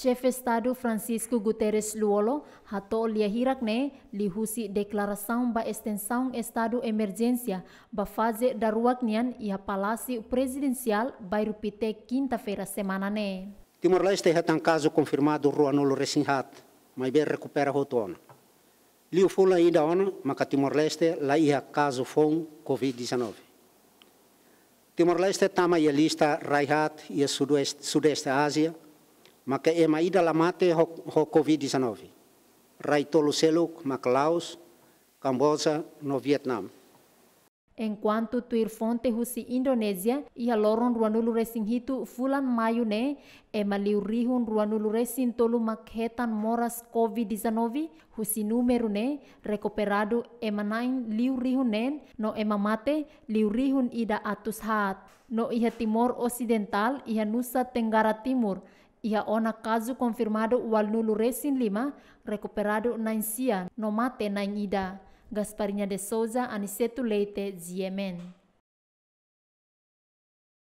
Chefe Estado Francisco Guterres Luolo ratou lia hirakne lhe husi declaração ba extensão estado emergência ba fase da ruaknian e a palácio presidencial bairupite quinta-feira semana ne. Timor-Leste já um caso confirmado recém-hat, mas bem recupera rotono. Liu fula ainda ona, mas Timor-Leste lá ia caso fom Covid-19. Timor-Leste tama e lista raihat e a sudeste, sudeste Ásia, maka ema ida la mate ho, ho Covid-19. Rai tolo seluk ma Laos, Kamboja, no Vietnam. Enquanto tuir fonte husi Indonesia ia loron ruanulu resing hitu fulan Mayu ne ema maliu rihun ruanulu resing tolu makhetan moras COVID-19 husi numeru ne recuperado ema nain liu rihun nen no ema mate liu rihun ida atus hat. No ia Timor Occidental ia Nusa Tenggara Timur ia ona kazu confirmado o alnulo resin lima, recuperado na Insia, nomate mate na Gasparinha de Souza, anisetu Leite, Ziemen.